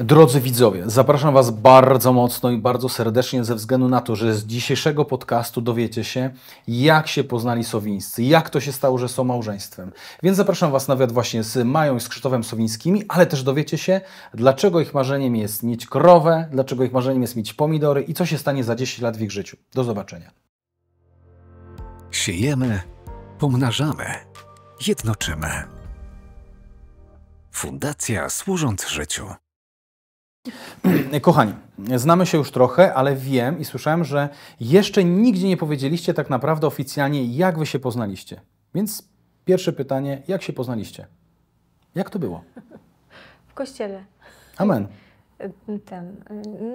Drodzy widzowie, zapraszam Was bardzo mocno i bardzo serdecznie ze względu na to, że z dzisiejszego podcastu dowiecie się, jak się poznali Sowińscy, jak to się stało, że są małżeństwem. Więc zapraszam Was nawet właśnie z Mają i z Krzysztofem Sowińskimi, ale też dowiecie się, dlaczego ich marzeniem jest mieć krowę, dlaczego ich marzeniem jest mieć pomidory i co się stanie za 10 lat w ich życiu. Do zobaczenia. Siejemy, pomnażamy, jednoczymy. Fundacja Służąc Życiu. Kochani, znamy się już trochę, ale wiem i słyszałem, że jeszcze nigdzie nie powiedzieliście tak naprawdę oficjalnie, jak wy się poznaliście. Więc pierwsze pytanie, jak się poznaliście? Jak to było? W kościele. Amen. Ten,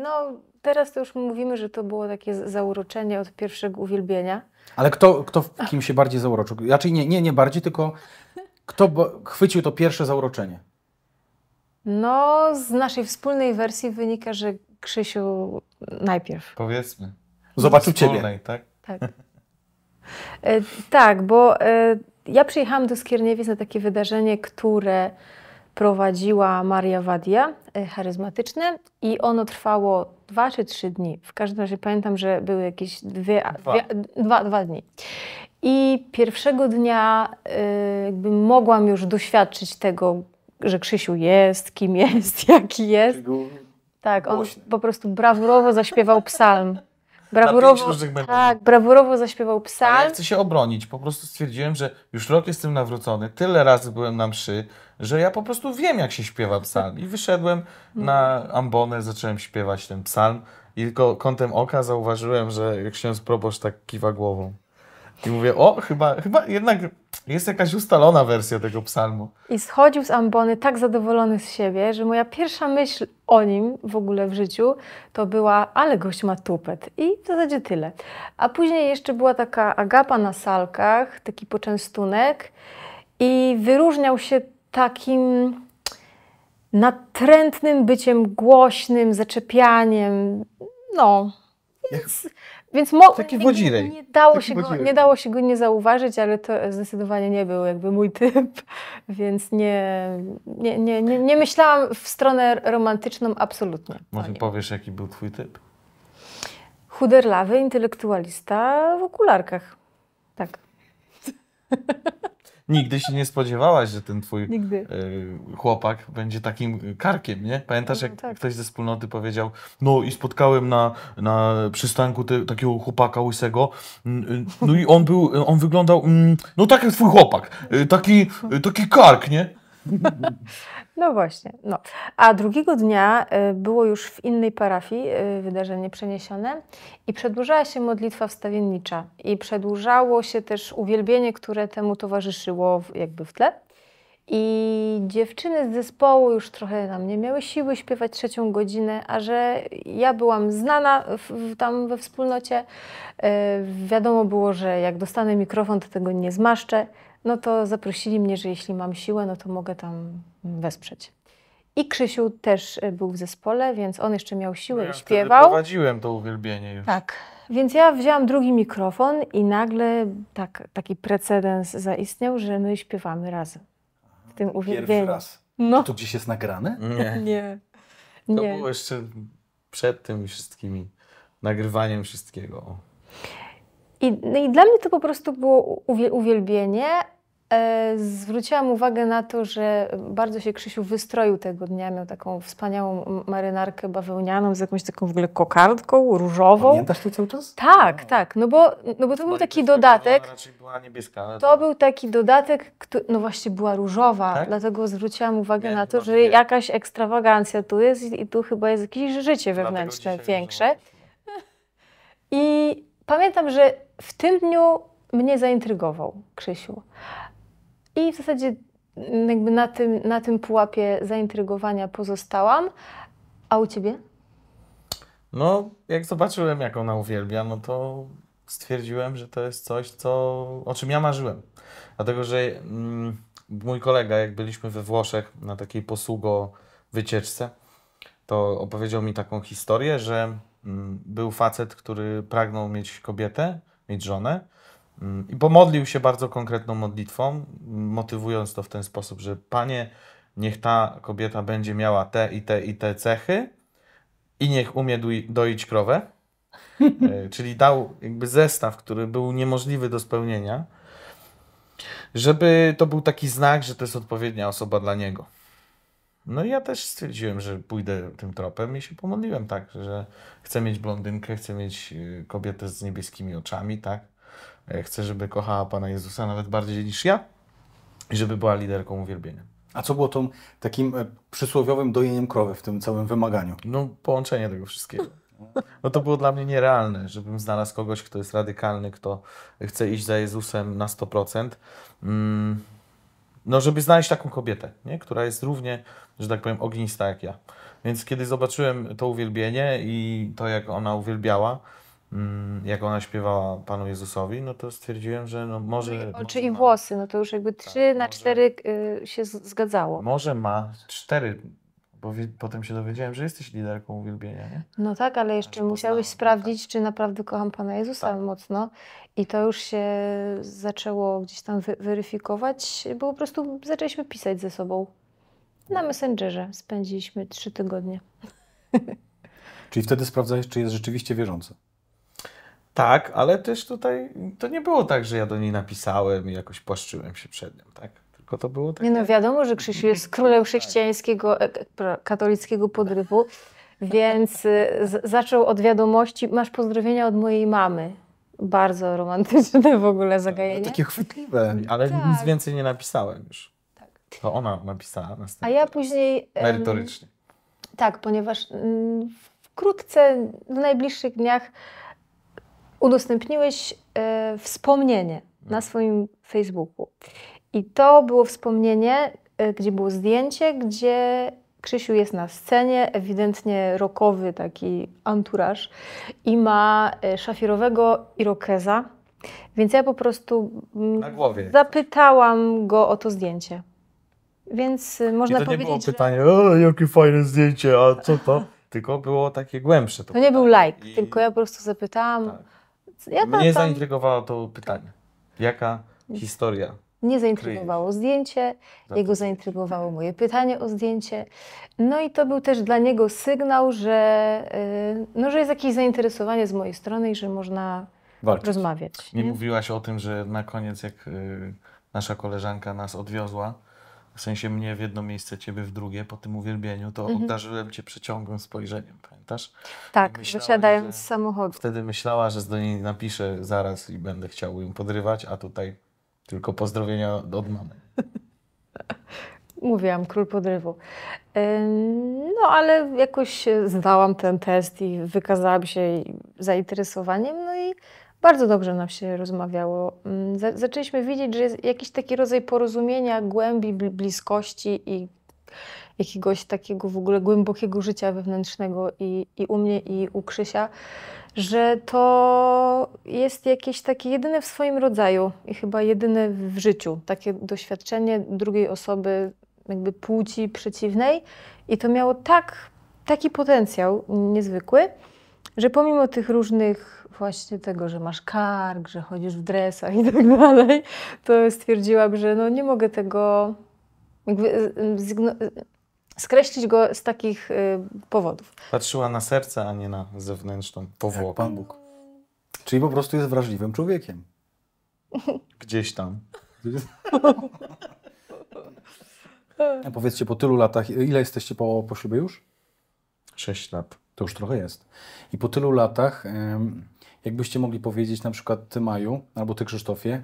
no, teraz to już mówimy, że to było takie zauroczenie od pierwszego uwielbienia. Ale kto, kto w kim się bardziej zauroczył? Raczej nie, nie, nie bardziej, tylko kto chwycił to pierwsze zauroczenie? No, z naszej wspólnej wersji wynika, że Krzysiu najpierw. Powiedzmy. Zobaczył ciebie. tak? Tak. E, tak, bo e, ja przyjechałam do Skierniewic na takie wydarzenie, które prowadziła Maria Wadia, e, charyzmatyczne, i ono trwało dwa czy trzy dni. W każdym razie pamiętam, że były jakieś dwie, dwa. Dwie, dwa, dwa dni. I pierwszego dnia e, mogłam już doświadczyć tego że Krzysiu jest, kim jest, jaki jest. Tak, on Głośny. po prostu brawurowo zaśpiewał psalm. Brawurowo, tak, brawurowo zaśpiewał psalm. Ale chcę się obronić. Po prostu stwierdziłem, że już rok jestem nawrócony, tyle razy byłem na mszy, że ja po prostu wiem, jak się śpiewa psalm. I wyszedłem na ambonę, zacząłem śpiewać ten psalm i tylko kątem oka zauważyłem, że ksiądz proboszcz tak kiwa głową. I mówię, o, chyba, chyba jednak jest jakaś ustalona wersja tego psalmu. I schodził z ambony tak zadowolony z siebie, że moja pierwsza myśl o nim w ogóle w życiu to była, ale gość ma tupet. I w zasadzie tyle. A później jeszcze była taka agapa na salkach, taki poczęstunek i wyróżniał się takim natrętnym byciem głośnym, zaczepianiem. No. Jak... Więc mo- Taki Nie, nie, dało Taki się go, nie dało się go nie zauważyć, ale to zdecydowanie nie był jakby mój typ, więc nie, nie, nie, nie, nie myślałam w stronę romantyczną absolutnie. Może powiesz, jaki był twój typ? Chuderlawy intelektualista w okularkach. Tak. Nigdy się nie spodziewałaś, że ten twój Nigdy. E, chłopak będzie takim karkiem, nie? Pamiętasz, no, jak no, tak. ktoś ze wspólnoty powiedział, no i spotkałem na, na przystanku te, takiego chłopaka łysego, no i on był, on wyglądał, mm, no tak jak twój chłopak, e, taki, e, taki kark, nie? No właśnie. No. A drugiego dnia y, było już w innej parafii y, wydarzenie przeniesione i przedłużała się modlitwa wstawiennicza i przedłużało się też uwielbienie, które temu towarzyszyło jakby w tle. I dziewczyny z zespołu już trochę na nie miały siły śpiewać trzecią godzinę, a że ja byłam znana w, tam we wspólnocie, yy, wiadomo było, że jak dostanę mikrofon, to tego nie zmaszczę, no to zaprosili mnie, że jeśli mam siłę, no to mogę tam wesprzeć. I Krzysiu też e, był w zespole, więc on jeszcze miał siłę no ja i śpiewał. prowadziłem to uwielbienie już. Tak. Więc ja wzięłam drugi mikrofon i nagle tak, taki precedens zaistniał, że my no śpiewamy razem. W tym uwielbieniu. Pierwszy raz. No. To gdzieś jest nagrane? Nie. Nie. To Nie. było jeszcze przed tym wszystkimi, nagrywaniem wszystkiego. I, no i dla mnie to po prostu było uwielbienie. E, zwróciłam uwagę na to, że bardzo się Krzysiu wystroił tego dnia. Miał taką wspaniałą marynarkę bawełnianą z jakąś taką w ogóle kokardką różową. Pamiętasz to cały czas? Tak, no. tak. No bo, no bo to był taki dodatek. była niebieska. To był taki dodatek, który, no właśnie była różowa, tak? dlatego zwróciłam uwagę nie, na to, że nie. jakaś ekstrawagancja tu jest i tu chyba jest jakieś życie wewnętrzne większe. I pamiętam, że w tym dniu mnie zaintrygował Krzysiu. I w zasadzie mm, jakby na tym, na tym pułapie zaintrygowania pozostałam. A u ciebie? No, jak zobaczyłem, jak ona uwielbia, no to stwierdziłem, że to jest coś, co, o czym ja marzyłem. Dlatego, że mm, mój kolega, jak byliśmy we Włoszech na takiej posługo wycieczce, to opowiedział mi taką historię, że mm, był facet, który pragnął mieć kobietę, mieć żonę. Mm, I pomodlił się bardzo konkretną modlitwą, motywując to w ten sposób, że Panie, niech ta kobieta będzie miała te i te i te cechy i niech umie doić krowę. E, czyli dał jakby zestaw, który był niemożliwy do spełnienia, żeby to był taki znak, że to jest odpowiednia osoba dla niego. No i ja też stwierdziłem, że pójdę tym tropem i się pomodliłem tak, że chcę mieć blondynkę, chcę mieć y, kobietę z niebieskimi oczami, tak? E, chcę, żeby kochała Pana Jezusa nawet bardziej niż ja i żeby była liderką uwielbienia. A co było tą takim e, przysłowiowym dojeniem krowy w tym całym wymaganiu? No połączenie tego wszystkiego. No to było dla mnie nierealne, żebym znalazł kogoś, kto jest radykalny, kto chce iść za Jezusem na 100%. Mm no, żeby znaleźć taką kobietę, nie? która jest równie, że tak powiem, ognista jak ja. Więc kiedy zobaczyłem to uwielbienie i to, jak ona uwielbiała, mm, jak ona śpiewała Panu Jezusowi, no to stwierdziłem, że no może... No oczy i włosy, no to już jakby tak, trzy tak, na cztery y, się zgadzało. Może ma cztery bo potem się dowiedziałem, że jesteś liderką uwielbienia, nie? No tak, ale jeszcze znaczy, musiałeś poznałem, sprawdzić, tak. czy naprawdę kocham Pana Jezusa tak. mocno. I to już się zaczęło gdzieś tam wy weryfikować, bo po prostu zaczęliśmy pisać ze sobą. Na no. Messengerze spędziliśmy trzy tygodnie. Czyli wtedy sprawdzałeś, czy jest rzeczywiście wierząca. Tak, ale też tutaj to nie było tak, że ja do niej napisałem i jakoś płaszczyłem się przed nią, tak? tylko to było takie... Nie no, wiadomo, że Krzysiu jest królem chrześcijańskiego, e, e, katolickiego podrywu, więc e, zaczął od wiadomości, masz pozdrowienia od mojej mamy. Bardzo romantyczne w ogóle no, zagajenie. takie chwytliwe, ale tak. nic więcej nie napisałem już. Tak. To ona napisała następnie. A ja później... Merytorycznie. Um, tak, ponieważ um, wkrótce, w najbliższych dniach udostępniłeś wspomnienie na mhm. swoim Facebooku. I to było wspomnienie, e, gdzie było zdjęcie, gdzie Krzysiu jest na scenie, ewidentnie rokowy taki anturaż i ma e, szafirowego irokeza, więc ja po prostu mm, zapytałam go o to zdjęcie. Więc e, można I to powiedzieć. To nie było pytanie, że... jakie fajne zdjęcie, a co to? Tylko było takie głębsze. To, to nie był like, I... tylko ja po prostu zapytałam. Tak. Mnie tam... zaintrygowało to pytanie. Jaka historia mnie zaintrygowało Kryjesz. zdjęcie, no jego zaintrygowało moje pytanie o zdjęcie. No i to był też dla niego sygnał, że, y, no, że jest jakieś zainteresowanie z mojej strony i że można Walczyć. rozmawiać. Nie, nie mówiłaś o tym, że na koniec, jak y, nasza koleżanka nas odwiozła, w sensie mnie w jedno miejsce, ciebie w drugie, po tym uwielbieniu, to mhm. obdarzyłem cię przeciągłym spojrzeniem, pamiętasz? Tak, wysiadając z samochodu. Wtedy myślała, że do niej napiszę zaraz i będę chciał ją podrywać, a tutaj tylko pozdrowienia od mamy. Mówiłam, król podrywu. No, ale jakoś zdałam ten test i wykazałam się zainteresowaniem, no i bardzo dobrze nam się rozmawiało. Zaczęliśmy widzieć, że jest jakiś taki rodzaj porozumienia, głębi, bliskości i jakiegoś takiego w ogóle głębokiego życia wewnętrznego i, i u mnie, i u Krzysia że to jest jakieś takie jedyne w swoim rodzaju i chyba jedyne w życiu. Takie doświadczenie drugiej osoby, jakby płci przeciwnej. I to miało tak, taki potencjał niezwykły, że pomimo tych różnych właśnie tego, że masz kark, że chodzisz w dresach i tak dalej, to stwierdziłam, że no nie mogę tego e, e, e, skreślić go z takich y, powodów. Patrzyła na serce, a nie na zewnętrzną powłokę. Pan Bóg. Czyli po prostu jest wrażliwym człowiekiem. Gdzieś tam. A powiedzcie, po tylu latach, ile jesteście po, po ślubie już? Sześć lat. To już trochę jest. I po tylu latach, jakbyście mogli powiedzieć na przykład Ty Maju, albo Ty Krzysztofie,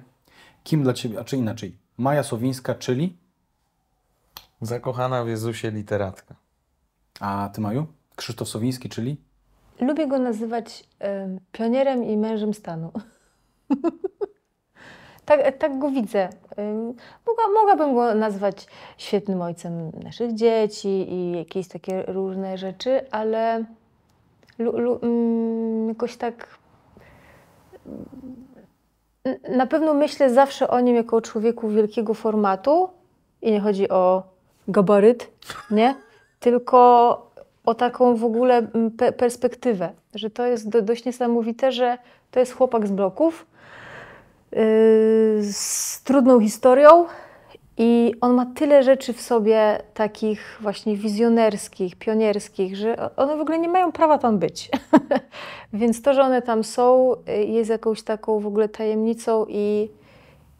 kim dla Ciebie, a czy inaczej, Maja Sowińska, czyli? Zakochana w Jezusie literatka. A ty, Maju? Krzysztof Sowiński, czyli? Lubię go nazywać y, pionierem i mężem stanu. tak, e, tak go widzę. E, mogła, mogłabym go nazwać świetnym ojcem naszych dzieci i jakieś takie różne rzeczy, ale lu, lu, mm, jakoś tak. Mm, na pewno myślę zawsze o nim jako o człowieku wielkiego formatu i nie chodzi o gabaryt, nie? Tylko o taką w ogóle mm, pe perspektywę, że to jest do, dość niesamowite, że to jest chłopak z bloków yy, z trudną historią i on ma tyle rzeczy w sobie takich właśnie wizjonerskich, pionierskich, że one w ogóle nie mają prawa tam być. Więc to, że one tam są, y, jest jakąś taką w ogóle tajemnicą i,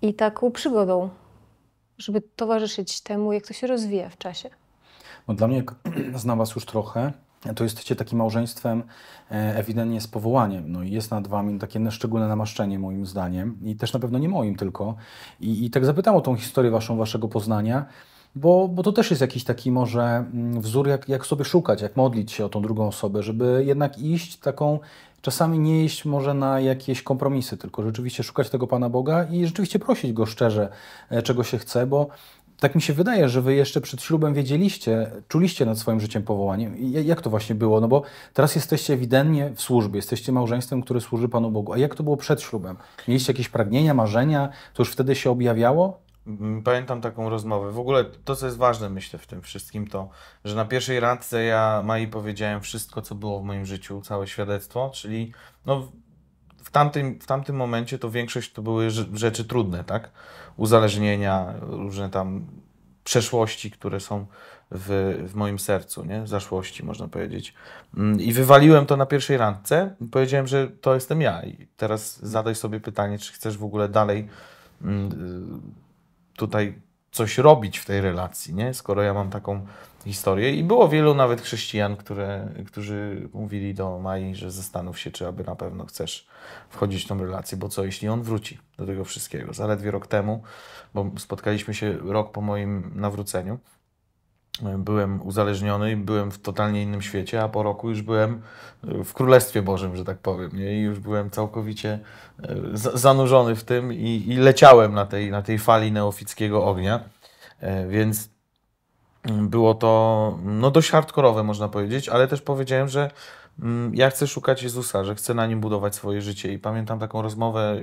i taką przygodą żeby towarzyszyć temu, jak to się rozwija w czasie? No dla mnie, jak znam Was już trochę, to jesteście takim małżeństwem e, ewidentnie z powołaniem. No i jest nad wami takie szczególne namaszczenie moim zdaniem i też na pewno nie moim tylko. I, i tak zapytam o tą historię waszą, waszego poznania, bo, bo to też jest jakiś taki może mm, wzór, jak, jak sobie szukać, jak modlić się o tą drugą osobę, żeby jednak iść taką czasami nie iść może na jakieś kompromisy, tylko rzeczywiście szukać tego Pana Boga i rzeczywiście prosić Go szczerze, e, czego się chce, bo tak mi się wydaje, że wy jeszcze przed ślubem wiedzieliście, czuliście nad swoim życiem powołaniem. Jak to właśnie było? No bo teraz jesteście ewidentnie w służbie, jesteście małżeństwem, które służy Panu Bogu. A jak to było przed ślubem? Mieliście jakieś pragnienia, marzenia? To już wtedy się objawiało? Pamiętam taką rozmowę. W ogóle to, co jest ważne, myślę, w tym wszystkim, to, że na pierwszej randce ja Mai powiedziałem wszystko, co było w moim życiu, całe świadectwo, czyli no, w, tamtym, w tamtym momencie to większość to były rzeczy trudne, tak? Uzależnienia, różne tam przeszłości, które są w, w moim sercu, nie? Zaszłości, można powiedzieć. Mm, I wywaliłem to na pierwszej randce. Powiedziałem, że to jestem ja. I teraz zadaj sobie pytanie, czy chcesz w ogóle dalej. Yy, tutaj coś robić w tej relacji, nie? skoro ja mam taką historię. I było wielu nawet chrześcijan, które, którzy mówili do Mai, że zastanów się, czy aby na pewno chcesz wchodzić w tą relację, bo co jeśli on wróci do tego wszystkiego? Zaledwie rok temu, bo spotkaliśmy się rok po moim nawróceniu, byłem uzależniony i byłem w totalnie innym świecie, a po roku już byłem e, w Królestwie Bożym, że tak powiem. Nie? I już byłem całkowicie e, zanurzony w tym i, i leciałem na tej, na tej fali neofickiego ognia. E, więc mm, było to no, dość hardkorowe, można powiedzieć, ale też powiedziałem, że mm, ja chcę szukać Jezusa, że chcę na nim budować swoje życie. I pamiętam taką rozmowę,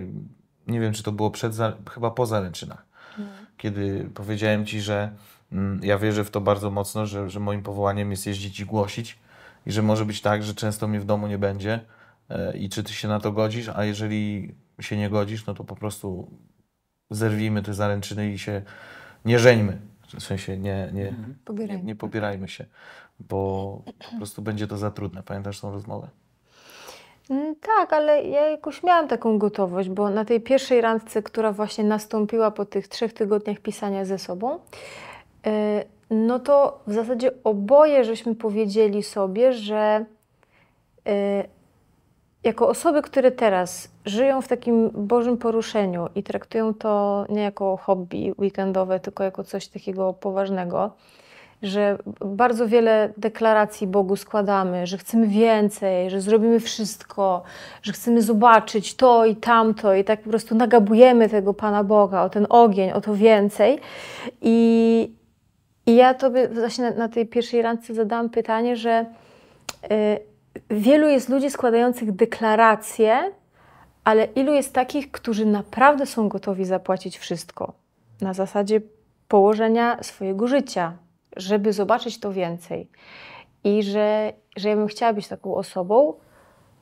nie wiem czy to było przed, chyba po zaręczynach, mm. kiedy powiedziałem ci, że Mm, ja wierzę w to bardzo mocno, że, że moim powołaniem jest jeździć i głosić i że może być tak, że często mnie w domu nie będzie e, i czy ty się na to godzisz, a jeżeli się nie godzisz, no to po prostu zerwijmy te zaręczyny i się nie żeńmy. W sensie nie, nie, mhm. pobierajmy. nie, nie pobierajmy się, bo po prostu będzie to za trudne. Pamiętasz tą rozmowę? Mm, tak, ale ja jakoś miałam taką gotowość, bo na tej pierwszej randce, która właśnie nastąpiła po tych trzech tygodniach pisania ze sobą, Y, no to w zasadzie oboje żeśmy powiedzieli sobie, że y, jako osoby, które teraz żyją w takim Bożym poruszeniu i traktują to nie jako hobby weekendowe, tylko jako coś takiego poważnego, że bardzo wiele deklaracji Bogu składamy, że chcemy więcej, że zrobimy wszystko, że chcemy zobaczyć to i tamto i tak po prostu nagabujemy tego Pana Boga o ten ogień, o to więcej. I i ja tobie właśnie na, na tej pierwszej randce zadałam pytanie, że y, wielu jest ludzi składających deklaracje, ale ilu jest takich, którzy naprawdę są gotowi zapłacić wszystko na zasadzie położenia swojego życia, żeby zobaczyć to więcej. I że, że ja bym chciała być taką osobą,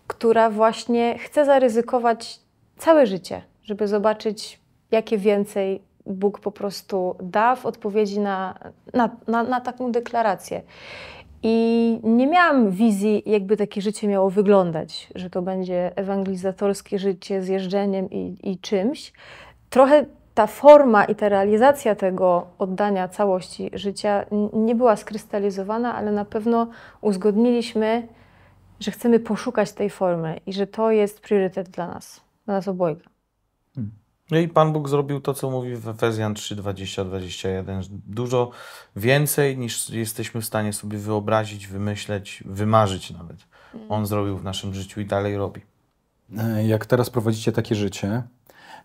która właśnie chce zaryzykować całe życie, żeby zobaczyć, jakie więcej Bóg po prostu da w odpowiedzi na, na, na, na taką deklarację. I nie miałam wizji, jakby takie życie miało wyglądać, że to będzie ewangelizatorskie życie z jeżdżeniem i, i czymś. Trochę ta forma i ta realizacja tego oddania całości życia nie była skrystalizowana, ale na pewno uzgodniliśmy, że chcemy poszukać tej formy i że to jest priorytet dla nas, dla nas obojga. No i Pan Bóg zrobił to, co mówi w Efezjan 3, 20, 21. Dużo więcej niż jesteśmy w stanie sobie wyobrazić, wymyśleć, wymarzyć nawet. On mm. zrobił w naszym życiu i dalej robi. E, jak teraz prowadzicie takie życie,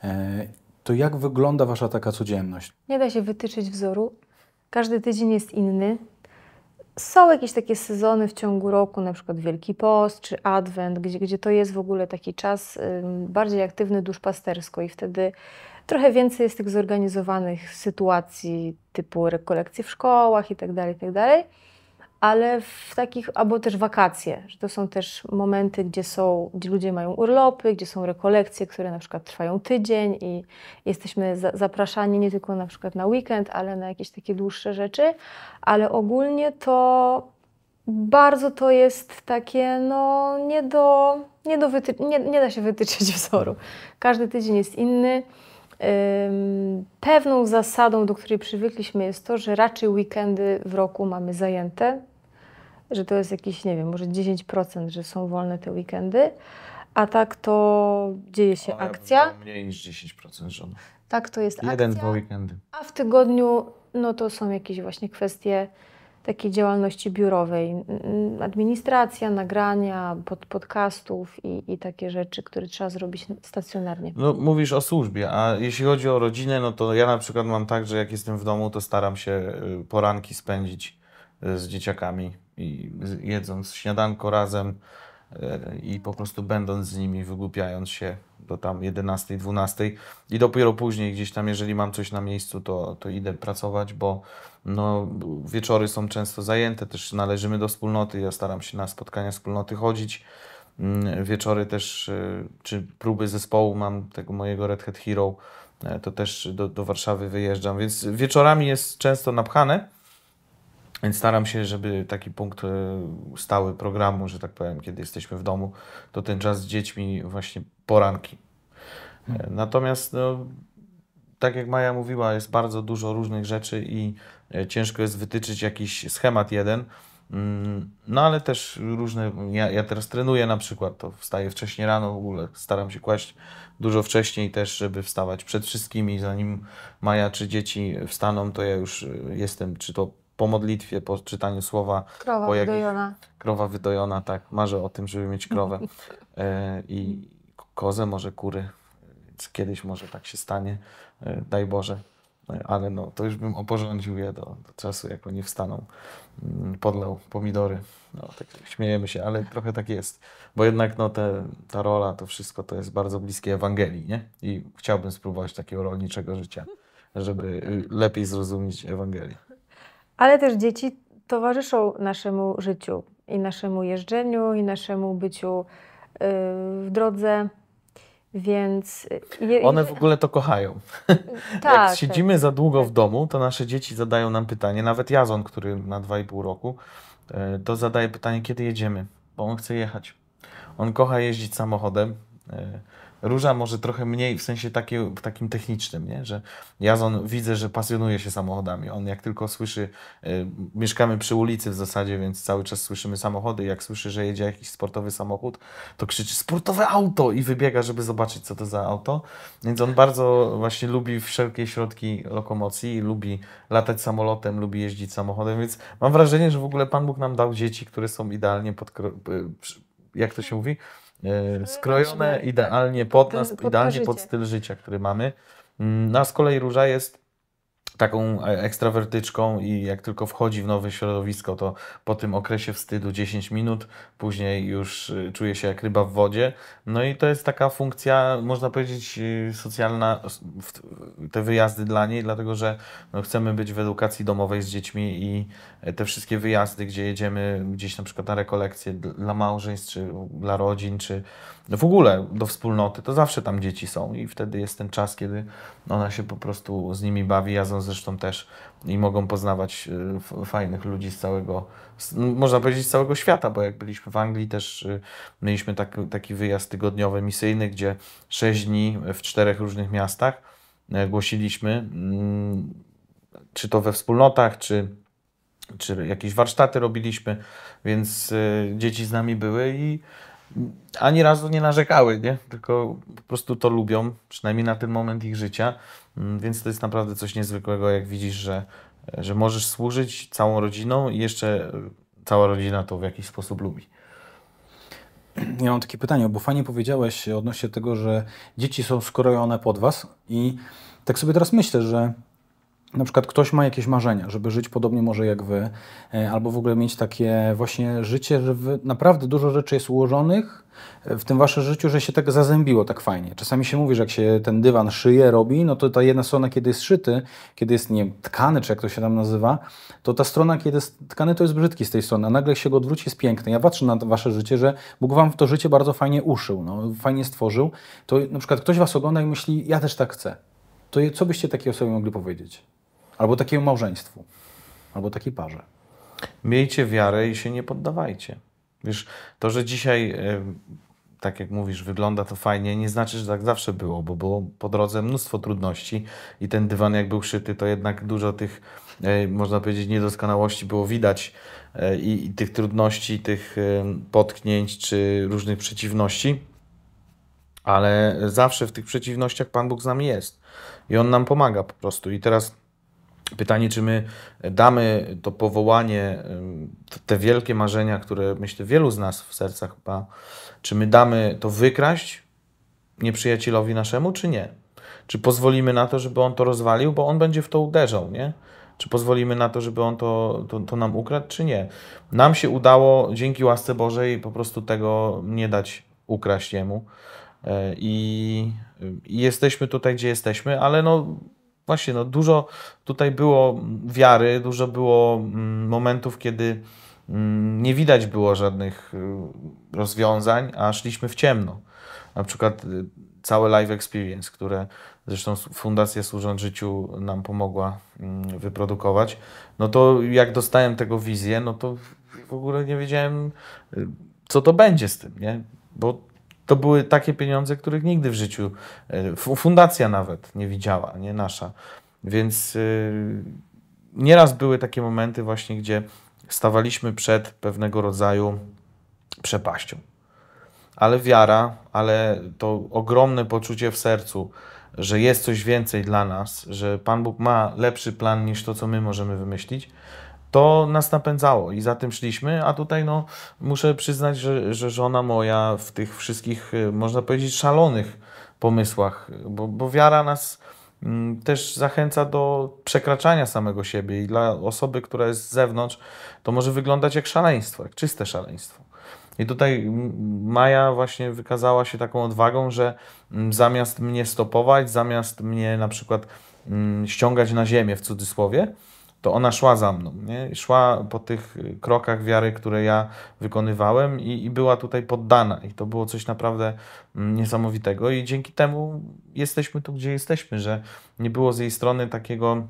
e, to jak wygląda Wasza taka codzienność? Nie da się wytyczyć wzoru. Każdy tydzień jest inny. Są jakieś takie sezony w ciągu roku, na przykład Wielki Post czy Adwent, gdzie, gdzie to jest w ogóle taki czas bardziej aktywny duszpastersko i wtedy trochę więcej jest tych zorganizowanych sytuacji typu rekolekcje w szkołach itd., tak itd. Tak ale w takich, albo też wakacje, że to są też momenty, gdzie są, gdzie ludzie mają urlopy, gdzie są rekolekcje, które na przykład trwają tydzień i jesteśmy za, zapraszani nie tylko na przykład na weekend, ale na jakieś takie dłuższe rzeczy, ale ogólnie to bardzo to jest takie, no nie do, nie, do wyty- nie, nie da się wytyczyć wzoru. Każdy tydzień jest inny. pewną zasadą, do której przywykliśmy, jest to, że raczej weekendy w roku mamy zajęte, że to jest jakieś, nie wiem, może 10%, że są wolne te weekendy, a tak to dzieje się akcja. mniej niż 10% żon. Tak, to jest Jeden, akcja. Jeden, dwa weekendy. A w tygodniu, no to są jakieś właśnie kwestie takiej działalności biurowej. Administracja, nagrania, pod, podcastów i, i takie rzeczy, które trzeba zrobić stacjonarnie. No, mówisz o służbie, a jeśli chodzi o rodzinę, no to ja na przykład mam tak, że jak jestem w domu, to staram się y, poranki spędzić y, z dzieciakami i jedząc śniadanko razem e, i po prostu będąc z nimi, wygłupiając się do tam 11, 12 i dopiero później gdzieś tam, jeżeli mam coś na miejscu, to, to idę pracować, bo no, wieczory są często zajęte, też należymy do wspólnoty, ja staram się na spotkania wspólnoty chodzić, mm, wieczory też, e, czy próby zespołu mam, tego mojego Red Hat Hero, e, to też do, do Warszawy wyjeżdżam, więc wieczorami jest często napchane, więc staram się, żeby taki punkt e, stały programu, że tak powiem, kiedy jesteśmy w domu, to ten czas z dziećmi właśnie poranki. E, natomiast no, tak jak Maja mówiła, jest bardzo dużo różnych rzeczy i e, ciężko jest wytyczyć jakiś schemat jeden. Mm, no ale też różne, ja, ja teraz trenuję na przykład, to wstaję wcześniej rano w ogóle, staram się kłaść dużo wcześniej też, żeby wstawać przed wszystkimi, zanim Maja czy dzieci wstaną, to ja już jestem czy to po modlitwie, po czytaniu słowa. Krowa po jakich... wydojona. Krowa wydojona, tak. Marzę o tym, żeby mieć krowę. E, I kozę, może kury. Kiedyś może tak się stanie. E, daj Boże. E, ale no, to już bym oporządził je do, do czasu, jak oni wstaną. Mm, podlał pomidory. No, tak śmiejemy się, ale trochę tak jest. Bo jednak no, te, ta rola, to wszystko to jest bardzo bliskie Ewangelii, nie? I chciałbym spróbować takiego rolniczego życia, żeby y, lepiej zrozumieć Ewangelię. Ale też dzieci towarzyszą naszemu życiu i naszemu jeżdżeniu, i naszemu byciu y, w drodze. Więc. Y, One w ogóle to kochają. Tak, Jak siedzimy tak. za długo w domu, to nasze dzieci zadają nam pytanie, nawet Jazon, który ma 2,5 roku, y, to zadaje pytanie, kiedy jedziemy, bo on chce jechać. On kocha jeździć samochodem. Róża może trochę mniej w sensie takie, w takim technicznym, nie? że Jazon widzę, że pasjonuje się samochodami. On jak tylko słyszy, y, mieszkamy przy ulicy w zasadzie, więc cały czas słyszymy samochody. Jak słyszy, że jedzie jakiś sportowy samochód, to krzyczy sportowe auto i wybiega, żeby zobaczyć, co to za auto. Więc on bardzo właśnie lubi wszelkie środki lokomocji, lubi latać samolotem, lubi jeździć samochodem. Więc mam wrażenie, że w ogóle Pan Bóg nam dał dzieci, które są idealnie pod. Jak to się mówi? E, skrojone idealnie pod tak, nas, idealnie pod styl życia, który mamy. Mm, Na z kolei róża jest taką e, ekstrawertyczką i jak tylko wchodzi w nowe środowisko, to po tym okresie wstydu 10 minut, później już y, czuje się jak ryba w wodzie. No i to jest taka funkcja, można powiedzieć, y, socjalna, te wyjazdy dla niej, dlatego że no, chcemy być w edukacji domowej z dziećmi i e, te wszystkie wyjazdy, gdzie jedziemy gdzieś na przykład na rekolekcje dla małżeństw, czy dla rodzin, czy w ogóle do wspólnoty, to zawsze tam dzieci są i wtedy jest ten czas, kiedy ona się po prostu z nimi bawi, jadą z zresztą też i mogą poznawać y, fajnych ludzi z całego, no, można powiedzieć z całego świata, bo jak byliśmy w Anglii też y, mieliśmy taki, taki wyjazd tygodniowy, misyjny, gdzie sześć dni w czterech różnych miastach e, głosiliśmy, mm, czy to we wspólnotach, czy czy jakieś warsztaty robiliśmy, więc e, dzieci z nami były i ani razu nie narzekały, nie? tylko po prostu to lubią, przynajmniej na ten moment ich życia. Mm, więc to jest naprawdę coś niezwykłego, jak widzisz, że, że możesz służyć całą rodziną i jeszcze e, cała rodzina to w jakiś sposób lubi. Ja mam takie pytanie, bo fajnie powiedziałeś odnośnie tego, że dzieci są skrojone pod Was i tak sobie teraz myślę, że na przykład ktoś ma jakieś marzenia, żeby żyć podobnie może jak wy, e, albo w ogóle mieć takie właśnie życie, że naprawdę dużo rzeczy jest ułożonych e, w tym waszym życiu, że się tak zazębiło tak fajnie. Czasami się mówi, że jak się ten dywan szyje robi, no to ta jedna strona, kiedy jest szyty, kiedy jest, nie tkany, czy jak to się tam nazywa, to ta strona, kiedy jest tkany, to jest brzydki z tej strony, a nagle się go odwróci, jest piękny. Ja patrzę na wasze życie, że Bóg wam to życie bardzo fajnie uszył, no, fajnie stworzył. To na przykład ktoś was ogląda i myśli, ja też tak chcę. To co byście takiej osobie mogli powiedzieć? Albo takiemu małżeństwu, albo takiej parze. Miejcie wiarę i się nie poddawajcie. Wiesz, to, że dzisiaj, tak jak mówisz, wygląda to fajnie, nie znaczy, że tak zawsze było, bo było po drodze mnóstwo trudności i ten dywan, jak był szyty, to jednak dużo tych, e, można powiedzieć, niedoskonałości było widać e, i, i tych trudności, tych potknięć czy różnych przeciwności. Ale zawsze w tych przeciwnościach Pan Bóg z nami jest i On nam pomaga po prostu. I teraz Pytanie, czy my damy to powołanie, te wielkie marzenia, które myślę wielu z nas w sercach ma, czy my damy to wykraść nieprzyjacielowi naszemu, czy nie? Czy pozwolimy na to, żeby on to rozwalił, bo on będzie w to uderzał, nie? Czy pozwolimy na to, żeby on to, to, to nam ukradł, czy nie? Nam się udało dzięki łasce Bożej po prostu tego nie dać ukraść jemu. E, I, i jesteśmy tutaj, gdzie jesteśmy, ale no Właśnie, no dużo tutaj było wiary, dużo było mm, momentów, kiedy mm, nie widać było żadnych y, rozwiązań, a szliśmy w ciemno. Na przykład y, całe Live Experience, które zresztą Fundacja Służąc Życiu nam pomogła mm, wyprodukować, no to jak dostałem tego wizję, no to w ogóle nie wiedziałem, y, co to będzie z tym, nie? Bo to były takie pieniądze, których nigdy w życiu e, fundacja nawet nie widziała, nie nasza. Więc y, nieraz były takie momenty właśnie, gdzie stawaliśmy przed pewnego rodzaju przepaścią. Ale wiara, ale to ogromne poczucie w sercu, że jest coś więcej dla nas, że Pan Bóg ma lepszy plan niż to, co my możemy wymyślić, to nas napędzało i za tym szliśmy, a tutaj no, muszę przyznać, że, że żona moja w tych wszystkich, y, można powiedzieć, szalonych pomysłach, bo, bo wiara nas mm, też zachęca do przekraczania samego siebie i dla osoby, która jest z zewnątrz, to może wyglądać jak szaleństwo, jak czyste szaleństwo. I tutaj mm, Maja właśnie wykazała się taką odwagą, że mm, zamiast mnie stopować, zamiast mnie na przykład ściągać na ziemię w cudzysłowie, to ona szła za mną, nie? szła po tych y, krokach wiary, które ja wykonywałem i, i była tutaj poddana. I to było coś naprawdę mm, niesamowitego. I dzięki temu jesteśmy tu, gdzie jesteśmy, że nie było z jej strony takiego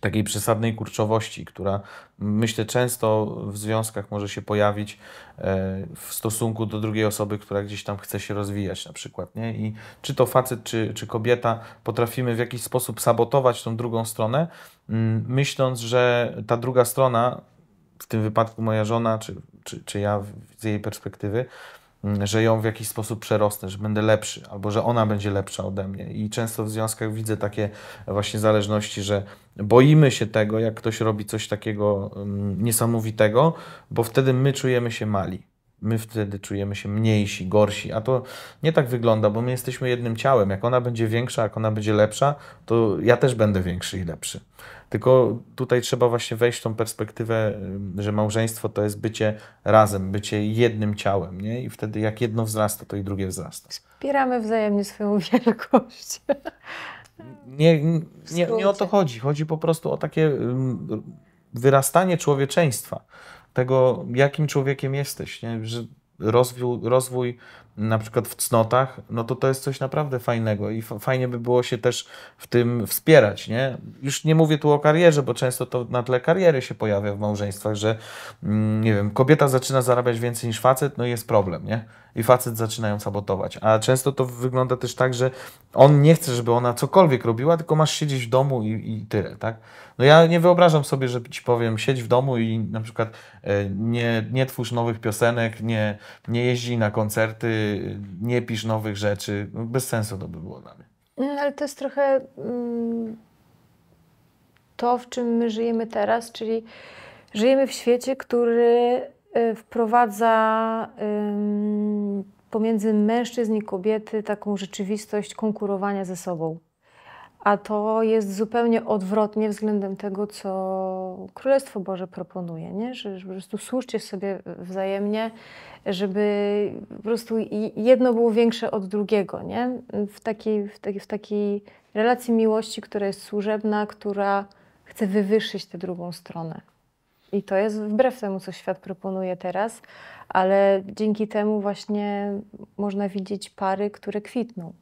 takiej przesadnej kurczowości, która myślę często w związkach może się pojawić e, w stosunku do drugiej osoby, która gdzieś tam chce się rozwijać na przykład. Nie? I czy to facet, czy, czy kobieta potrafimy w jakiś sposób sabotować tą drugą stronę, mm, myśląc, że ta druga strona, w tym wypadku moja żona, czy, czy, czy ja z jej perspektywy, Mm, że ją w jakiś sposób przerosnę, że będę lepszy, albo że ona będzie lepsza ode mnie. I często w związkach widzę takie właśnie zależności, że boimy się tego, jak ktoś robi coś takiego mm, niesamowitego, bo wtedy my czujemy się mali my wtedy czujemy się mniejsi, gorsi, a to nie tak wygląda, bo my jesteśmy jednym ciałem. Jak ona będzie większa, jak ona będzie lepsza, to ja też będę większy i lepszy. Tylko tutaj trzeba właśnie wejść w tą perspektywę, że małżeństwo to jest bycie razem, bycie jednym ciałem, nie? I wtedy jak jedno wzrasta, to i drugie wzrasta. Wspieramy wzajemnie swoją wielkość. Nie, nie, nie, nie o to chodzi. Chodzi po prostu o takie wyrastanie człowieczeństwa tego, jakim człowiekiem jesteś, nie? że rozwój, rozwój na przykład w cnotach, no to to jest coś naprawdę fajnego i fajnie by było się też w tym wspierać, nie? Już nie mówię tu o karierze, bo często to na tle kariery się pojawia w małżeństwach, że mm, nie wiem, kobieta zaczyna zarabiać więcej niż facet, no i jest problem, nie? I facet zaczynają sabotować. A często to wygląda też tak, że on nie chce, żeby ona cokolwiek robiła, tylko masz siedzieć w domu i, i tyle, tak? No ja nie wyobrażam sobie, że ci powiem, siedź w domu i na przykład e, nie, nie twórz nowych piosenek, nie, nie jeździ na koncerty, nie pisz nowych rzeczy. No, bez sensu to by było dla mnie. No, ale to jest trochę mm, to, w czym my żyjemy teraz, czyli żyjemy w świecie, który y, wprowadza y, pomiędzy mężczyzn i kobiety taką rzeczywistość konkurowania ze sobą. A to jest zupełnie odwrotnie względem tego, co Królestwo Boże proponuje, nie? że po prostu słuszcie sobie wzajemnie żeby po prostu jedno było większe od drugiego, nie? W takiej, w takiej, w takiej relacji miłości, która jest służebna, która chce wywyższyć tę drugą stronę. I to jest wbrew temu, co świat proponuje teraz, ale dzięki temu właśnie można widzieć pary, które kwitną.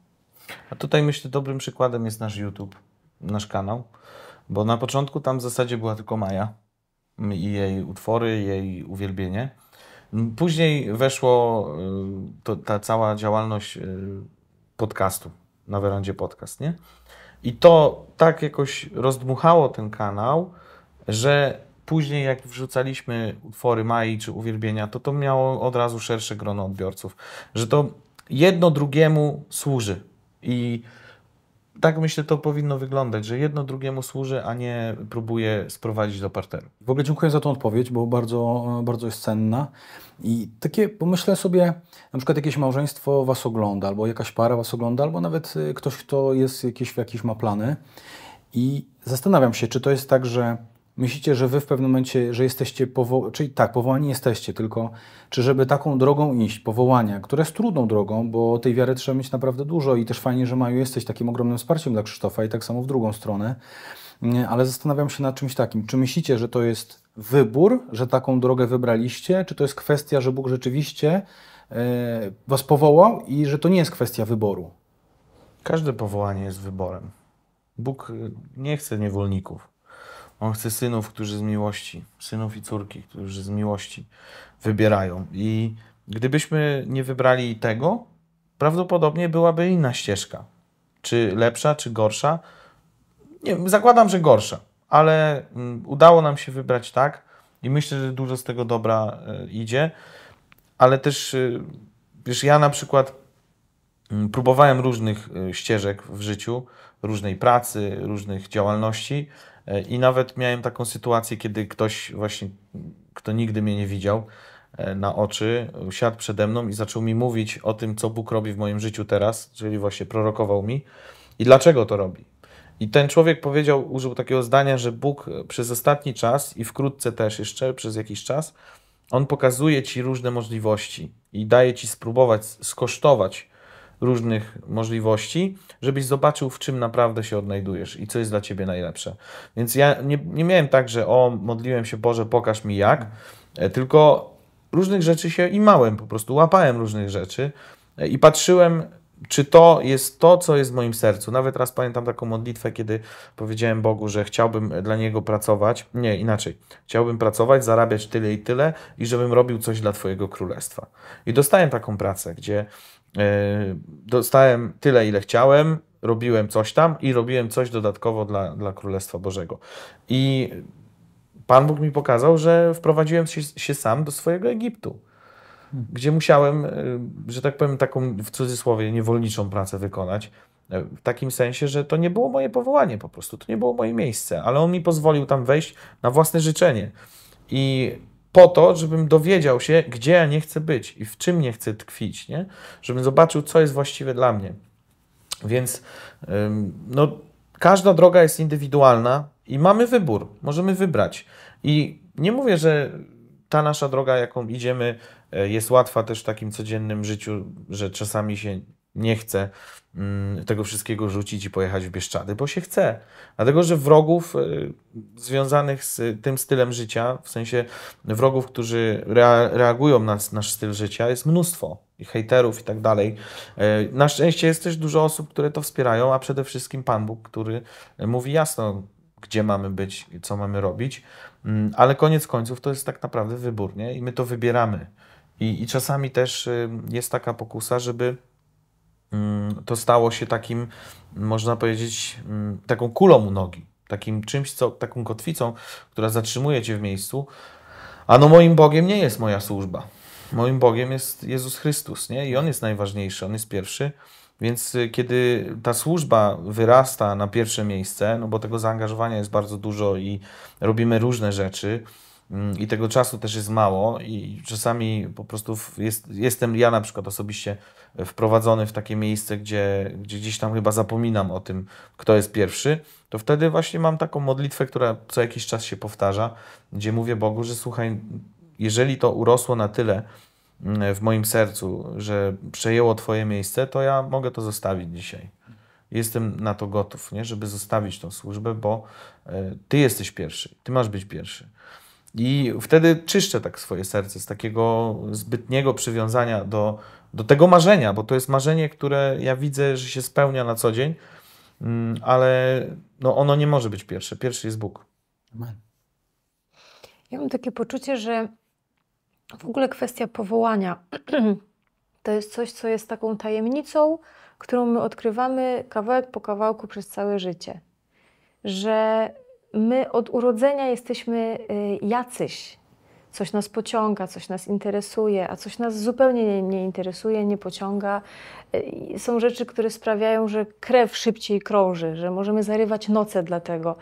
A tutaj myślę, dobrym przykładem jest nasz YouTube, nasz kanał, bo na początku tam w zasadzie była tylko Maja i jej utwory, jej uwielbienie. Później weszło y, to, ta cała działalność y, podcastu, na werandzie podcast, nie? I to tak jakoś rozdmuchało ten kanał, że później jak wrzucaliśmy utwory Mai czy Uwielbienia, to to miało od razu szersze grono odbiorców, że to jedno drugiemu służy. I tak myślę, to powinno wyglądać, że jedno drugiemu służy, a nie próbuje sprowadzić do parteru. W ogóle dziękuję za tą odpowiedź, bo bardzo, bardzo jest cenna. I takie, pomyślę sobie, na przykład jakieś małżeństwo Was ogląda, albo jakaś para Was ogląda, albo nawet y, ktoś, kto jest jakiś, jakiś ma plany. I zastanawiam się, czy to jest tak, że Myślicie, że wy w pewnym momencie, że jesteście powołani, czyli tak, powołani jesteście, tylko czy żeby taką drogą iść, powołania, które jest trudną drogą, bo tej wiary trzeba mieć naprawdę dużo i też fajnie, że Maju jesteś takim ogromnym wsparciem dla Krzysztofa i tak samo w drugą stronę, ale zastanawiam się nad czymś takim. Czy myślicie, że to jest wybór, że taką drogę wybraliście, czy to jest kwestia, że Bóg rzeczywiście yy, was powołał i że to nie jest kwestia wyboru? Każde powołanie jest wyborem. Bóg nie chce niewolników. On chce synów, którzy z miłości, synów i córki, którzy z miłości wybierają. I gdybyśmy nie wybrali tego, prawdopodobnie byłaby inna ścieżka. Czy lepsza, czy gorsza? Nie, zakładam, że gorsza, ale mm, udało nam się wybrać tak i myślę, że dużo z tego dobra e, idzie. Ale też, e, wiesz, ja na przykład mm, próbowałem różnych e, ścieżek w życiu, różnej pracy, różnych działalności E, I nawet miałem taką sytuację, kiedy ktoś właśnie, kto nigdy mnie nie widział e, na oczy, usiadł przede mną i zaczął mi mówić o tym, co Bóg robi w moim życiu teraz, czyli właśnie prorokował mi i dlaczego to robi. I ten człowiek powiedział, użył takiego zdania, że Bóg e, przez ostatni czas i wkrótce też jeszcze przez jakiś czas, on pokazuje ci różne możliwości i daje ci spróbować skosztować różnych możliwości, żebyś zobaczył, w czym naprawdę się odnajdujesz i co jest dla ciebie najlepsze. Więc ja nie, nie miałem tak, że o, modliłem się, Boże, pokaż mi jak, e, tylko różnych rzeczy się imałem, po prostu łapałem różnych rzeczy e, i patrzyłem, czy to jest to, co jest w moim sercu. Nawet raz pamiętam taką modlitwę, kiedy powiedziałem Bogu, że chciałbym dla Niego pracować. Nie, inaczej. Chciałbym pracować, zarabiać tyle i tyle i żebym robił coś dla Twojego Królestwa. I dostałem taką pracę, gdzie E, dostałem tyle, ile chciałem, robiłem coś tam i robiłem coś dodatkowo dla, dla Królestwa Bożego. I Pan Bóg mi pokazał, że wprowadziłem się, się sam do swojego Egiptu, hmm. gdzie musiałem, e, że tak powiem, taką w cudzysłowie niewolniczą pracę wykonać. E, w takim sensie, że to nie było moje powołanie po prostu, to nie było moje miejsce, ale on mi pozwolił tam wejść na własne życzenie. I po to, żebym dowiedział się, gdzie ja nie chcę być i w czym nie chcę tkwić, nie? Żebym zobaczył, co jest właściwe dla mnie. Więc no, każda droga jest indywidualna i mamy wybór, możemy wybrać. I nie mówię, że ta nasza droga, jaką idziemy, e, jest łatwa też w takim codziennym życiu, że czasami się nie chce mm, tego wszystkiego rzucić i pojechać w Bieszczady, bo się chce. Dlatego, że wrogów y, związanych z y, tym stylem życia, w sensie wrogów, którzy reagują na nasz styl życia, jest mnóstwo. I hejterów i tak dalej. Y, na szczęście jest też dużo osób, które to wspierają, a przede wszystkim Pan Bóg, który mówi jasno, gdzie mamy być, co mamy robić, mm, ale koniec końców to jest tak naprawdę wybór, nie? I my to wybieramy. I, i czasami też jest taka pokusa, żeby Mm, to stało się takim, można powiedzieć, mm, taką kulą u nogi, takim czymś, co, taką kotwicą, która zatrzymuje cię w miejscu. A no moim Bogiem nie jest moja służba. Moim Bogiem jest Jezus Chrystus, nie? I On jest najważniejszy, On jest pierwszy. Więc y, kiedy ta służba wyrasta na pierwsze miejsce, no bo tego zaangażowania jest bardzo dużo i robimy różne rzeczy, Mm, i tego czasu też jest mało i czasami po prostu jest, jestem ja na przykład osobiście wprowadzony w takie miejsce, gdzie, gdzie gdzieś tam chyba zapominam o tym, kto jest pierwszy, to wtedy właśnie mam taką modlitwę, która co jakiś czas się powtarza, gdzie mówię Bogu, że słuchaj, jeżeli to urosło na tyle mm, w moim sercu, że przejęło Twoje miejsce, to ja mogę to zostawić dzisiaj jestem na to gotów, nie? żeby zostawić tą służbę, bo e, ty jesteś pierwszy, ty masz być pierwszy. I wtedy czyszczę tak swoje serce z takiego zbytniego przywiązania do, do tego marzenia, bo to jest marzenie, które ja widzę, że się spełnia na co dzień, mm, ale no ono nie może być pierwsze. Pierwszy jest Bóg. Amen. Ja mam takie poczucie, że w ogóle kwestia powołania to jest coś, co jest taką tajemnicą, którą my odkrywamy kawałek po kawałku przez całe życie. Że my od urodzenia jesteśmy y, jacyś. Coś nas pociąga, coś nas interesuje, a coś nas zupełnie nie, nie interesuje, nie pociąga. Y, są rzeczy, które sprawiają, że krew szybciej krąży, że możemy zarywać noce dlatego.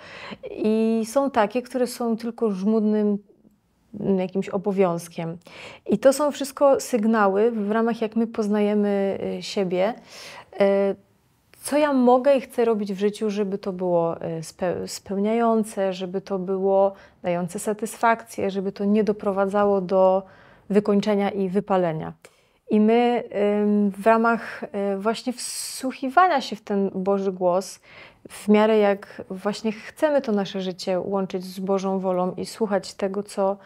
I są takie, które są tylko żmudnym mm, jakimś obowiązkiem. I to są wszystko sygnały, w ramach jak my poznajemy y, siebie, co ja mogę i chcę robić w życiu, żeby to było e, spełniające, żeby to było dające satysfakcję, żeby to nie doprowadzało do wykończenia i wypalenia. I my w ramach e, właśnie wsłuchiwania się w ten Boży głos, w miarę jak właśnie chcemy to nasze życie łączyć z Bożą wolą i słuchać tego, co,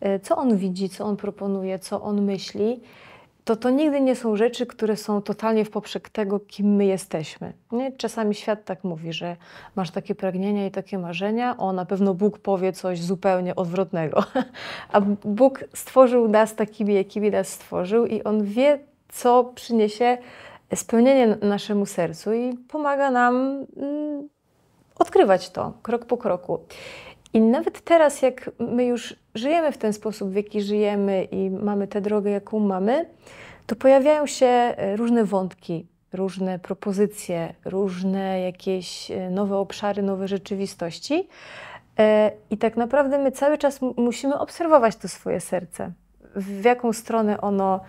e, co On widzi, co On proponuje, co On myśli, to to nigdy nie są rzeczy, które są totalnie w poprzek tego, kim my jesteśmy. Nie? Czasami świat tak mówi, że masz takie pragnienia i takie marzenia, o na pewno Bóg powie coś zupełnie odwrotnego. A Bóg stworzył nas takimi, jakimi nas stworzył i On wie, co przyniesie spełnienie naszemu sercu i pomaga nam mm, odkrywać to krok po kroku. I nawet teraz, jak my już żyjemy w ten sposób, w jaki żyjemy i mamy tę drogę, jaką mamy, to pojawiają się e, różne wątki, różne propozycje, różne jakieś e, nowe obszary, nowe rzeczywistości. E, I tak naprawdę my cały czas musimy obserwować to swoje serce, w jaką stronę ono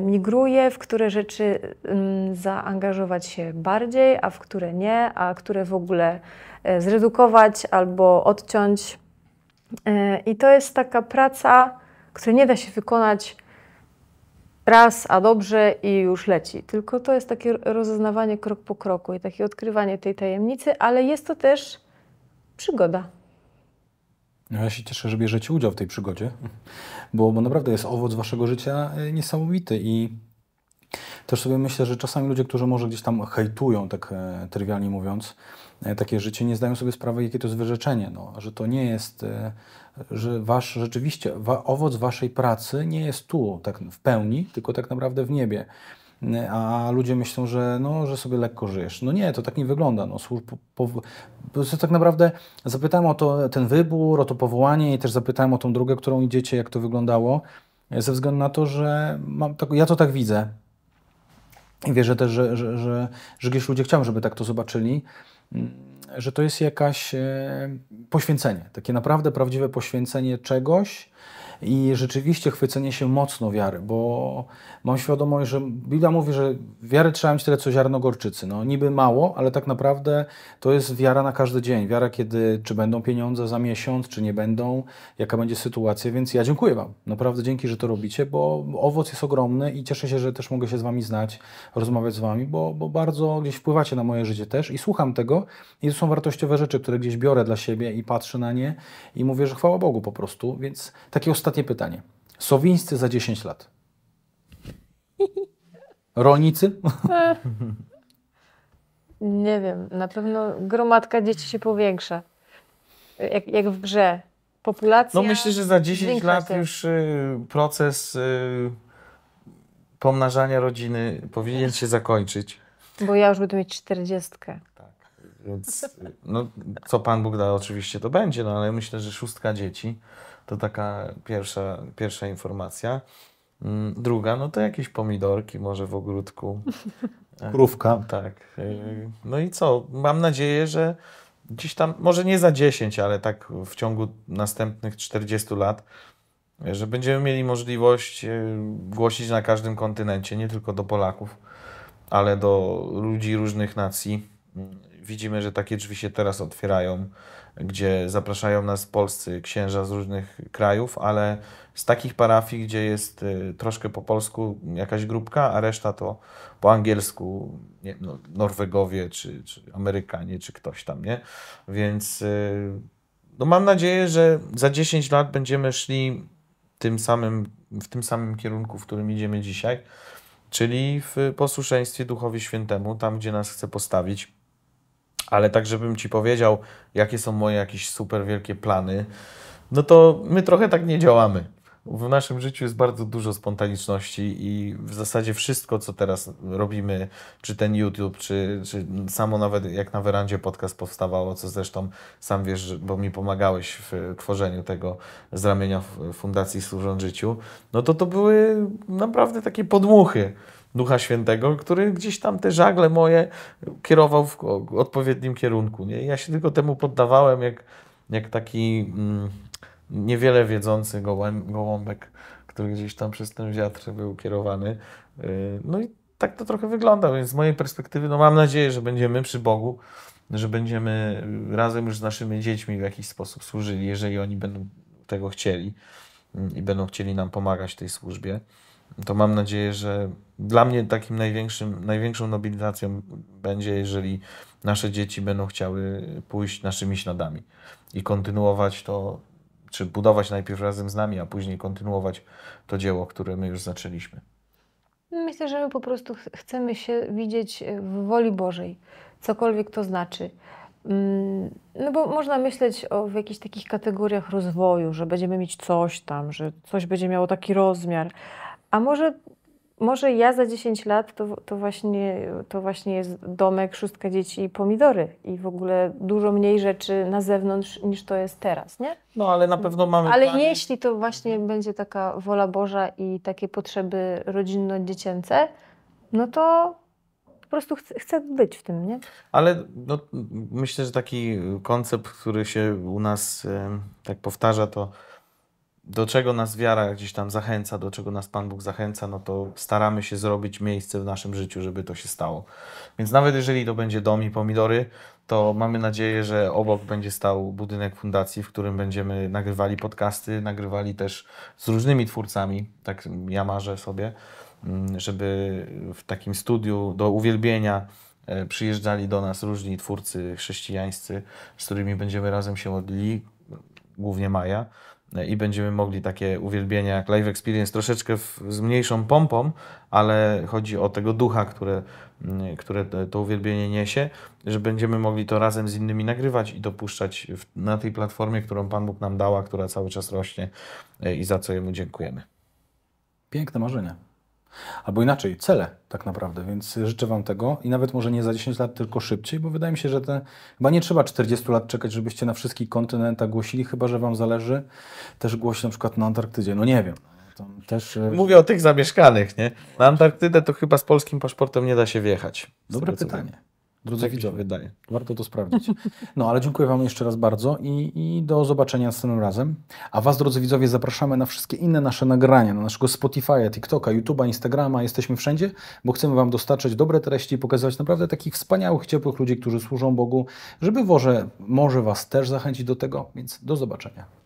migruje, w które rzeczy mm, zaangażować się bardziej, a w które nie, a które w ogóle E, zredukować albo odciąć. E, I to jest taka praca, której nie da się wykonać raz, a dobrze i już leci. Tylko to jest takie rozeznawanie krok po kroku i takie odkrywanie tej tajemnicy, ale jest to też przygoda. No, ja się cieszę, że bierzecie udział w tej przygodzie, bo, bo naprawdę jest owoc waszego życia e, niesamowity i też sobie myślę, że czasami ludzie, którzy może gdzieś tam hejtują, tak e, trywialnie mówiąc, e, takie życie, nie zdają sobie sprawy, jakie to jest wyrzeczenie, no, że to nie jest, e, że wasz, rzeczywiście wa, owoc waszej pracy nie jest tu tak w pełni, tylko tak naprawdę w niebie a ludzie myślą, że, no, że sobie lekko żyjesz. No nie, to tak nie wygląda. No, służb, po, po, tak naprawdę zapytałem o to, ten wybór, o to powołanie i też zapytałem o tą drogę, którą idziecie, jak to wyglądało, ze względu na to, że mam, tak, ja to tak widzę, i wierzę też, że, że, że, że gdzieś ludzie chciałem, żeby tak to zobaczyli, mm, że to jest jakaś e, poświęcenie, takie naprawdę prawdziwe poświęcenie czegoś, i rzeczywiście chwycenie się mocno wiary, bo mam świadomość, że Biblia mówi, że wiary trzeba mieć tyle co ziarno gorczycy. No niby mało, ale tak naprawdę to jest wiara na każdy dzień. Wiara, kiedy czy będą pieniądze za miesiąc, czy nie będą, jaka będzie sytuacja, więc ja dziękuję Wam. Naprawdę dzięki, że to robicie, bo owoc jest ogromny i cieszę się, że też mogę się z Wami znać, rozmawiać z Wami, bo, bo bardzo gdzieś wpływacie na moje życie też i słucham tego i to są wartościowe rzeczy, które gdzieś biorę dla siebie i patrzę na nie i mówię, że chwała Bogu po prostu, więc takie ostatnie ostatnie pytanie. Sowińscy za 10 lat. Rolnicy? Nie wiem, na pewno gromadka dzieci się powiększa. Jak, jak w grze. Populacja. No myślę, że za 10 lat się. już y, proces y, pomnażania rodziny powinien się zakończyć. Bo ja już będę mieć 40. Tak. Więc y, no, co Pan Bóg da, oczywiście to będzie, no ale myślę, że szóstka dzieci. To taka pierwsza, pierwsza informacja. Mm, druga, no to jakieś pomidorki może w ogródku. Krówka. Tak. Y, no i co? Mam nadzieję, że gdzieś tam, może nie za 10, ale tak w ciągu następnych 40 lat, że będziemy mieli możliwość y, głosić na każdym kontynencie, nie tylko do Polaków, ale do ludzi różnych nacji widzimy, że takie drzwi się teraz otwierają, gdzie zapraszają nas polscy księża z różnych krajów, ale z takich parafii, gdzie jest y, troszkę po polsku jakaś grupka, a reszta to po angielsku, nie, no, Norwegowie czy, czy Amerykanie czy ktoś tam, nie? Więc y, no, mam nadzieję, że za 10 lat będziemy szli tym samym, w tym samym kierunku, w którym idziemy dzisiaj czyli w posłuszeństwie Duchowi Świętemu, tam gdzie nas chce postawić ale tak, żebym Ci powiedział, jakie są moje jakieś super wielkie plany, no to my trochę tak nie działamy. W naszym życiu jest bardzo dużo spontaniczności i w zasadzie wszystko, co teraz robimy, czy ten YouTube, czy, czy samo nawet jak na werandzie podcast powstawało, co zresztą sam wiesz, bo mi pomagałeś w tworzeniu tego z ramienia Fundacji Służąc Życiu, no to to były naprawdę takie podmuchy. Ducha Świętego, który gdzieś tam te żagle moje kierował w odpowiednim kierunku. Nie? Ja się tylko temu poddawałem, jak, jak taki mm, niewiele wiedzący gołąbek, który gdzieś tam przez ten wiatr był kierowany. Y, no i tak to trochę wygląda, więc z mojej perspektywy, no mam nadzieję, że będziemy przy Bogu, że będziemy razem już z naszymi dziećmi w jakiś sposób służyli, jeżeli oni będą tego chcieli mm, i będą chcieli nam pomagać w tej służbie to mam nadzieję, że dla mnie takim największym, największą nobilitacją będzie, jeżeli nasze dzieci będą chciały pójść naszymi śladami i kontynuować to, czy budować najpierw razem z nami, a później kontynuować to dzieło, które my już zaczęliśmy. Myślę, że my po prostu chcemy się widzieć e, w woli Bożej, cokolwiek to znaczy. Mm, no bo można myśleć o w jakichś takich kategoriach rozwoju, że będziemy mieć coś tam, że coś będzie miało taki rozmiar, a może, może ja za 10 lat to, to, właśnie, to właśnie jest domek, szóstka dzieci i pomidory i w ogóle dużo mniej rzeczy na zewnątrz niż to jest teraz, nie? No ale na pewno mamy. Ale planie. jeśli to właśnie będzie taka wola Boża i takie potrzeby rodzinno-dziecięce, no to po prostu chcę, być w tym, nie? Ale no, myślę, że taki koncept, który się u nas e, tak powtarza, to do czego nas wiara gdzieś tam zachęca, do czego nas Pan Bóg zachęca, no to staramy się zrobić miejsce w naszym życiu, żeby to się stało. Więc nawet jeżeli to będzie dom i pomidory, to mamy nadzieję, że obok będzie stał budynek fundacji, w którym będziemy nagrywali podcasty, nagrywali też z różnymi twórcami, tak ja marzę sobie, mm, żeby w takim studiu do uwielbienia e, przyjeżdżali do nas różni twórcy chrześcijańscy, z którymi będziemy razem się modlili, głównie maja, e, i będziemy mogli takie uwielbienia jak Live Experience troszeczkę w, z mniejszą pompą, ale chodzi o tego ducha, które, mm, które to uwielbienie niesie, że będziemy mogli to razem z innymi nagrywać i dopuszczać w, na tej platformie, którą Pan Bóg nam dała, która cały czas rośnie e, i za co Jemu dziękujemy. Piękne marzenie. Albo inaczej, cele tak naprawdę, więc życzę Wam tego i nawet może nie za 10 lat, tylko szybciej, bo wydaje mi się, że te, chyba nie trzeba 40 lat czekać, żebyście na wszystkich kontynentach głosili, chyba że Wam zależy też głoś na przykład na Antarktydzie, no nie wiem. Też... E, Mówię o tych zamieszkanych, nie? Na Antarktydę to chyba z polskim paszportem nie da się wjechać. Dobre pytanie. Drodzy tak widzowie, daję. Warto to sprawdzić. No, ale dziękuję Wam jeszcze raz bardzo i, i do zobaczenia następnym razem. A Was, drodzy widzowie, zapraszamy na wszystkie inne nasze nagrania, na naszego Spotify'a, TikToka, YouTube'a, Instagrama. Jesteśmy wszędzie, bo chcemy Wam dostarczać dobre treści i pokazywać naprawdę takich wspaniałych, ciepłych ludzi, którzy służą Bogu, żeby może, może Was też zachęcić do tego, więc do zobaczenia.